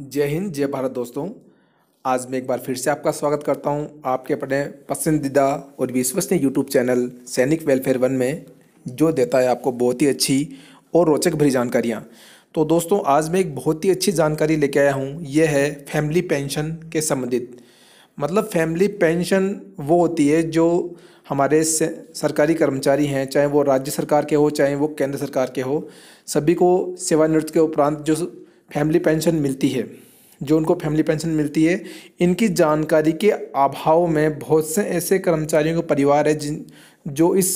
जय हिंद जय भारत दोस्तों आज मैं एक बार फिर से आपका स्वागत करता हूं आपके अपने पसंदीदा और विश्वसनीय YouTube channel Sainik welfare one में जो देता है आपको बहुत ही अच्छी और रोचक भरी जानकारियां तो दोस्तों आज मैं एक बहुत ही अच्छी जानकारी लेके आया हूं यह है फैमिली पेंशन के संबंधित मतलब फैमिली पेंशन वो होती है जो हमारे सरकारी कर्मचारी हैं चाहे वो राज्य सरकार के हो चाहे वो केंद्र सरकार के हो सभी को सेवानिवृत्त के उपरांत जो फैमिली पेंशन मिलती है जो उनको फैमिली पेंशन मिलती है इनकी जानकारी के अभाव में बहुत से ऐसे कर्मचारियों के परिवार है जिन जो इस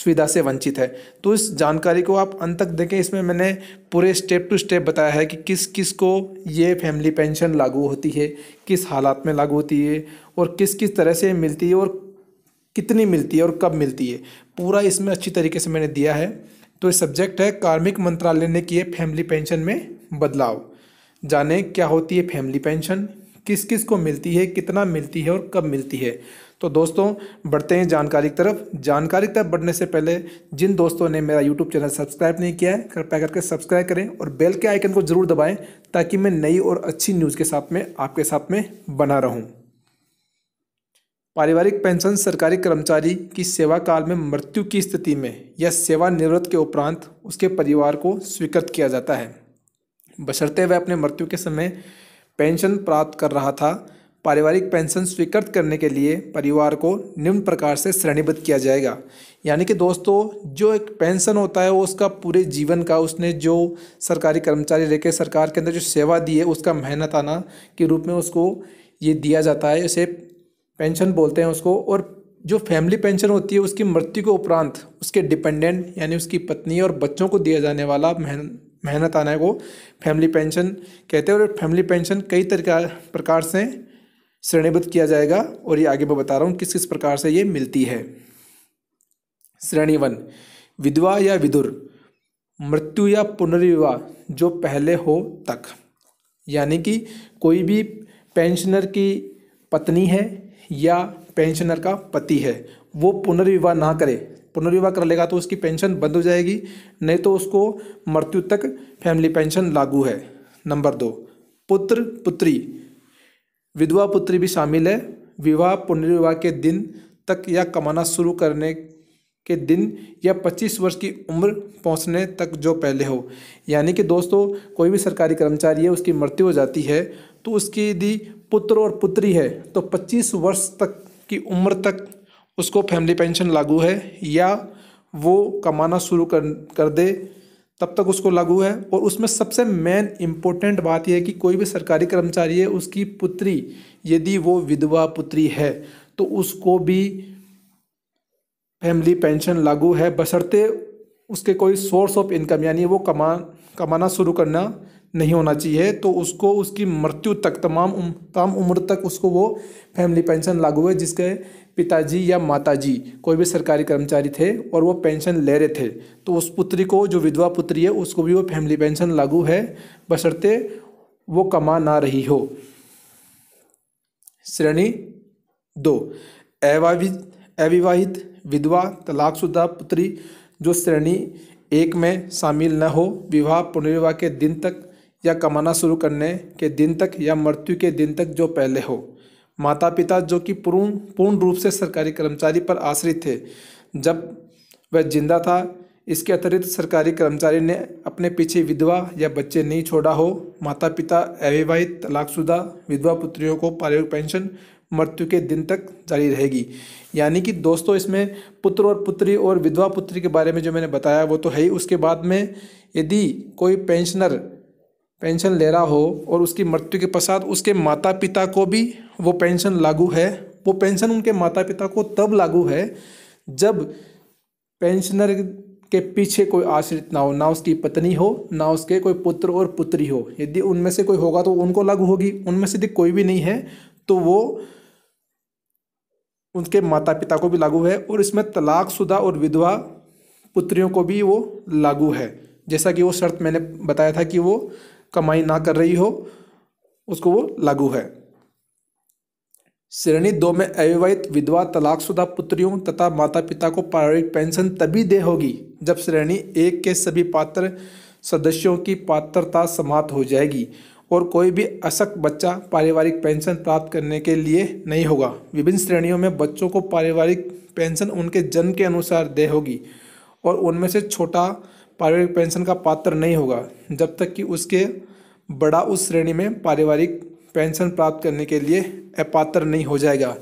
सुविधा से वंचित है तो इस जानकारी को आप अंत तक देखें इसमें मैंने पूरे स्टेप टू स्टेप बताया है कि किस किस को ये फैमिली पेंशन लागू होती है किस हालात में लागू होती है और किस किस तरह से मिलती है और कितनी मिलती है और कब मिलती है पूरा इसमें अच्छी तरीके से मैंने दिया है तो ये सब्जेक्ट है कार्मिक मंत्रालय ने किए फैमिली पेंशन में बदलाव जाने क्या होती है फैमिली पेंशन किस किस को मिलती है कितना मिलती है और कब मिलती है तो दोस्तों बढ़ते हैं जानकारी की तरफ जानकारी की तरफ बढ़ने से पहले जिन दोस्तों ने मेरा यूट्यूब चैनल सब्सक्राइब नहीं किया है कृपया करके सब्सक्राइब करें और बेल के आइकन को ज़रूर दबाएं ताकि मैं नई और अच्छी न्यूज़ के साथ में आपके साथ में बना रहूँ पारिवारिक पेंशन सरकारी कर्मचारी की सेवा काल में मृत्यु की स्थिति में या सेवानिवृत्त के उपरांत उसके परिवार को स्वीकृत किया जाता है बशर्ते वह अपने मृत्यु के समय पेंशन प्राप्त कर रहा था पारिवारिक पेंशन स्वीकृत करने के लिए परिवार को निम्न प्रकार से श्रेणीबद्ध किया जाएगा यानी कि दोस्तों जो एक पेंशन होता है वो उसका पूरे जीवन का उसने जो सरकारी कर्मचारी रह सरकार के अंदर जो सेवा दी है उसका मेहनत आना के रूप में उसको ये दिया जाता है इसे पेंशन बोलते हैं उसको और जो फैमिली पेंशन होती है उसकी मृत्यु के उपरांत उसके डिपेंडेंट यानी उसकी पत्नी और बच्चों को दिया जाने वाला मेहनत आना है वो फैमिली पेंशन कहते हैं और फैमिली पेंशन कई तरीका प्रकार से श्रेणीबद्ध किया जाएगा और ये आगे मैं बता रहा हूँ किस किस प्रकार से ये मिलती है श्रेणी वन विधवा या विदुर मृत्यु या पुनर्विवाह जो पहले हो तक यानी कि कोई भी पेंशनर की पत्नी है या पेंशनर का पति है वो पुनर्विवाह ना करे पुनर्विवाह कर लेगा तो उसकी पेंशन बंद हो जाएगी नहीं तो उसको मृत्यु तक फैमिली पेंशन लागू है नंबर दो पुत्र पुत्री विधवा पुत्री भी शामिल है विवाह पुनर्विवाह के दिन तक या कमाना शुरू करने के दिन या 25 वर्ष की उम्र पहुंचने तक जो पहले हो यानी कि दोस्तों कोई भी सरकारी कर्मचारी है उसकी मृत्यु हो जाती है तो उसकी यदि पुत्र और पुत्री है तो 25 वर्ष तक की उम्र तक उसको फैमिली पेंशन लागू है या वो कमाना शुरू कर कर दे तब तक उसको लागू है और उसमें सबसे मेन इम्पोर्टेंट बात यह है कि कोई भी सरकारी कर्मचारी है उसकी पुत्री यदि वो विधवा पुत्री है तो उसको भी फैमिली पेंशन लागू है बशर्ते उसके कोई सोर्स ऑफ इनकम यानी वो कमा कमाना शुरू करना नहीं होना चाहिए तो उसको उसकी मृत्यु तक तमाम उम, तमाम उम्र तक उसको वो फैमिली पेंशन लागू है जिसके पिताजी या माताजी कोई भी सरकारी कर्मचारी थे और वो पेंशन ले रहे थे तो उस पुत्री को जो विधवा पुत्री है उसको भी वो फैमिली पेंशन लागू है बशर्ते वो कमा ना रही हो श्रेणी दो अविवाहित अविवाहित विधवा तलाकशुदा पुत्री जो श्रेणी एक में शामिल न हो विवाह पुनर्विवाह के दिन तक या कमाना शुरू करने के दिन तक या मृत्यु के दिन तक जो पहले हो माता पिता जो कि पूर्ण पूर्ण रूप से सरकारी कर्मचारी पर आश्रित थे जब वह जिंदा था इसके अतिरिक्त सरकारी कर्मचारी ने अपने पीछे विधवा या बच्चे नहीं छोड़ा हो माता पिता अविवाहित तलाकशुदा विधवा पुत्रियों को पारिवारिक पेंशन मृत्यु के दिन तक जारी रहेगी यानी कि दोस्तों इसमें पुत्र और पुत्री और विधवा पुत्री के बारे में जो मैंने बताया वो तो है ही उसके बाद में यदि कोई पेंशनर पेंशन ले रहा हो और उसकी मृत्यु के पश्चात उसके माता पिता को भी वो पेंशन लागू है वो पेंशन उनके माता पिता को तब लागू है जब पेंशनर के पीछे कोई आश्रित ना हो ना उसकी पत्नी हो ना उसके कोई पुत्र और पुत्री हो यदि उनमें से कोई होगा तो उनको लागू होगी उनमें से यदि कोई भी नहीं है तो वो उनके माता पिता को भी लागू है और इसमें तलाकशुदा और विधवा पुत्रियों को भी वो लागू है जैसा कि वो शर्त मैंने बताया था कि वो कमाई ना कर रही हो उसको वो लागू है श्रेणी दो में अविवाहित विधवा तलाकशुदा पुत्रियों तथा माता पिता को पारिवारिक पेंशन तभी दे होगी जब श्रेणी एक के सभी पात्र सदस्यों की पात्रता समाप्त हो जाएगी और कोई भी अशक्त बच्चा पारिवारिक पेंशन प्राप्त करने के लिए नहीं होगा विभिन्न श्रेणियों में बच्चों को पारिवारिक पेंशन उनके जन्म के अनुसार दे होगी और उनमें से छोटा पारिवारिक पेंशन का पात्र नहीं होगा जब तक कि उसके बड़ा उस श्रेणी में पारिवारिक पेंशन प्राप्त करने के लिए अपात्र नहीं हो जाएगा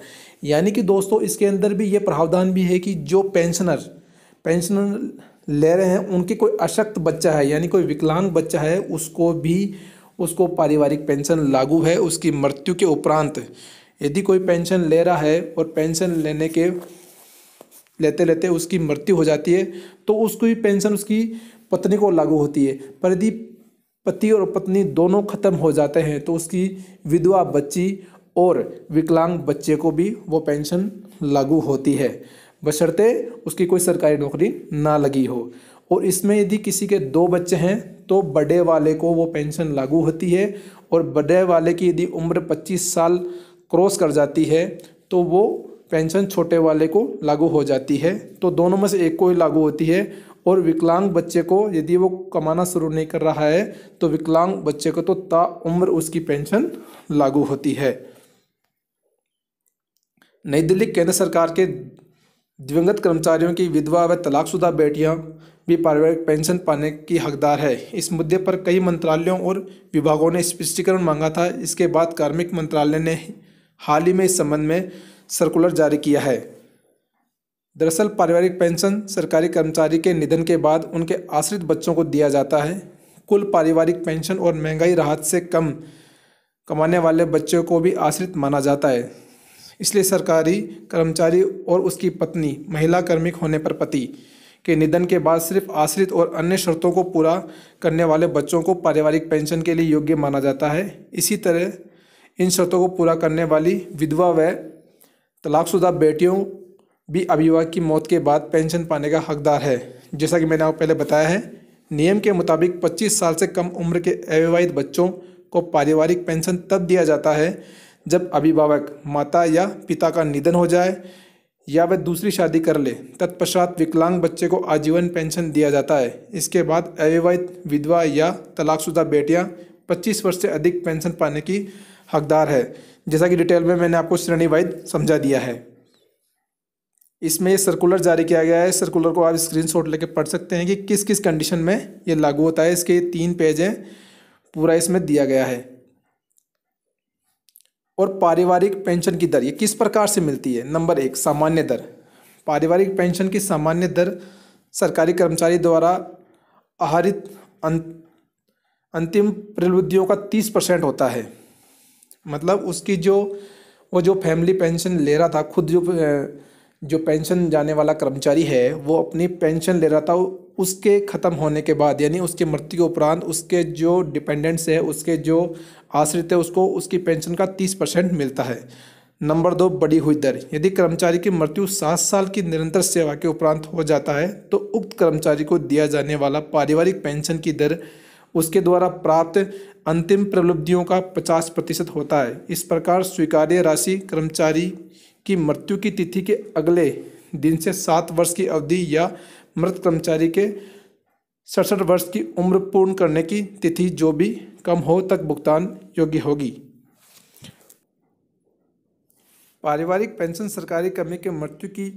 यानी कि दोस्तों इसके अंदर भी ये प्रावधान भी है कि जो पेंशनर पेंशनर ले रहे हैं उनके कोई अशक्त बच्चा है यानी कोई विकलांग बच्चा है उसको भी उसको पारिवारिक पेंशन लागू है उसकी मृत्यु के उपरांत यदि कोई पेंशन ले रहा है और पेंशन लेने के लेते लेते उसकी मृत्यु हो जाती है तो उसको भी पेंशन उसकी पत्नी को लागू होती है पर यदि पति और पत्नी दोनों खत्म हो जाते हैं तो उसकी विधवा बच्ची और विकलांग बच्चे को भी वो पेंशन लागू होती है बशर्ते उसकी कोई सरकारी नौकरी ना लगी हो और इसमें यदि किसी के दो बच्चे हैं तो बड़े वाले को वो पेंशन लागू होती है और बड़े वाले की यदि उम्र 25 साल क्रॉस कर जाती है तो वो पेंशन छोटे वाले को लागू हो जाती है तो दोनों में से एक को ही लागू होती है और विकलांग बच्चे को यदि वो कमाना शुरू नहीं कर रहा है तो विकलांग बच्चे को तो ता उम्र उसकी पेंशन लागू होती है नई दिल्ली केंद्र सरकार के दिवंगत कर्मचारियों की विधवा व तलाकशुदा बेटियां भी पारिवारिक पेंशन पाने की हकदार है इस मुद्दे पर कई मंत्रालयों और विभागों ने स्पष्टीकरण मांगा था इसके बाद कार्मिक मंत्रालय ने हाल ही में इस संबंध में सर्कुलर जारी किया है दरअसल पारिवारिक पेंशन सरकारी कर्मचारी के निधन के बाद उनके आश्रित बच्चों को दिया जाता है कुल पारिवारिक पेंशन और महंगाई राहत से कम कमाने वाले बच्चों को भी आश्रित माना जाता है इसलिए सरकारी कर्मचारी और उसकी पत्नी महिला कर्मिक होने पर पति के निधन के बाद सिर्फ आश्रित और अन्य शर्तों को पूरा करने वाले बच्चों को पारिवारिक पेंशन के लिए योग्य माना जाता है इसी तरह इन शर्तों को पूरा करने वाली विधवा व तलाकशुदा बेटियों भी अभिभावक की मौत के बाद पेंशन पाने का हकदार है जैसा कि मैंने आपको पहले बताया है नियम के मुताबिक 25 साल से कम उम्र के अविवाहित बच्चों को पारिवारिक पेंशन तब दिया जाता है जब अभिभावक माता या पिता का निधन हो जाए या वह दूसरी शादी कर ले तत्पश्चात विकलांग बच्चे को आजीवन पेंशन दिया जाता है इसके बाद अविवाहित विधवा या तलाकशुदा बेटियां 25 वर्ष से अधिक पेंशन पाने की हकदार है जैसा कि डिटेल में मैंने आपको श्रेणीवाइज समझा दिया है इसमें सर्कुलर जारी किया गया है सर्कुलर को आप स्क्रीन शॉट लेके पढ़ सकते हैं कि किस किस कंडीशन में ये लागू होता है इसके तीन पेज हैं पूरा इसमें दिया गया है और पारिवारिक पेंशन की दर ये किस प्रकार से मिलती है नंबर एक सामान्य दर पारिवारिक पेंशन की सामान्य दर सरकारी कर्मचारी द्वारा आहरित अंतिम प्रलुद्धियों का तीस परसेंट होता है मतलब उसकी जो वो जो फैमिली पेंशन ले रहा था खुद जो जो पेंशन जाने वाला कर्मचारी है वो अपनी पेंशन ले रहा था उसके ख़त्म होने के बाद यानी उसकी मृत्यु के उपरांत उसके जो डिपेंडेंट्स है उसके जो आश्रित है उसको उसकी पेंशन का तीस परसेंट मिलता है नंबर दो बड़ी हुई दर यदि कर्मचारी की मृत्यु सात साल की निरंतर सेवा के उपरांत हो जाता है तो उक्त कर्मचारी को दिया जाने वाला पारिवारिक पेंशन की दर उसके द्वारा प्राप्त अंतिम प्रलब्धियों का पचास प्रतिशत होता है इस प्रकार स्वीकार्य राशि कर्मचारी की मृत्यु की तिथि के अगले दिन से सात वर्ष की अवधि या मृत कर्मचारी के सड़सठ वर्ष की उम्र पूर्ण करने की तिथि जो भी कम हो तक भुगतान योग्य होगी पारिवारिक पेंशन सरकारी कर्मी के मृत्यु की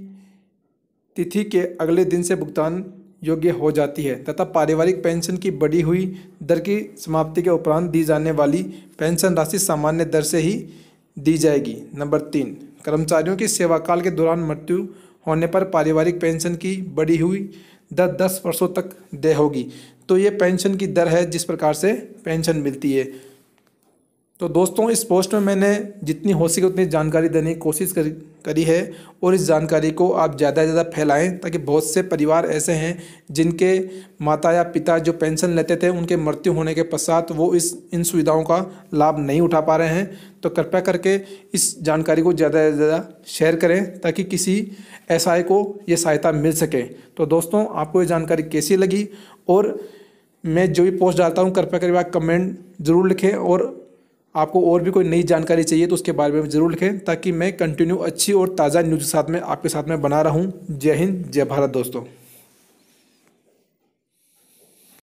तिथि के अगले दिन से भुगतान योग्य हो जाती है तथा पारिवारिक पेंशन की बढ़ी हुई दर की समाप्ति के उपरांत दी जाने वाली पेंशन राशि सामान्य दर से ही दी जाएगी नंबर तीन कर्मचारियों की सेवाकाल के दौरान मृत्यु होने पर पारिवारिक पेंशन की बढ़ी हुई दर दस वर्षों तक दे होगी तो ये पेंशन की दर है जिस प्रकार से पेंशन मिलती है तो दोस्तों इस पोस्ट में मैंने जितनी हो सके उतनी जानकारी देने की कोशिश करी करी है और इस जानकारी को आप ज़्यादा से ज़्यादा फैलाएं ताकि बहुत से परिवार ऐसे हैं जिनके माता या पिता जो पेंशन लेते थे उनके मृत्यु होने के पश्चात वो इस इन सुविधाओं का लाभ नहीं उठा पा रहे हैं तो कृपया करके इस जानकारी को ज़्यादा से ज़्यादा शेयर करें ताकि किसी एस को ये सहायता मिल सके तो दोस्तों आपको ये जानकारी कैसी लगी और मैं जो भी पोस्ट डालता हूँ कृपया करके आप कमेंट ज़रूर लिखें और आपको और भी कोई नई जानकारी चाहिए तो उसके बारे में ज़रूर लिखें ताकि मैं कंटिन्यू अच्छी और ताज़ा न्यूज़ साथ में आपके साथ में बना हूँ जय हिंद जय भारत दोस्तों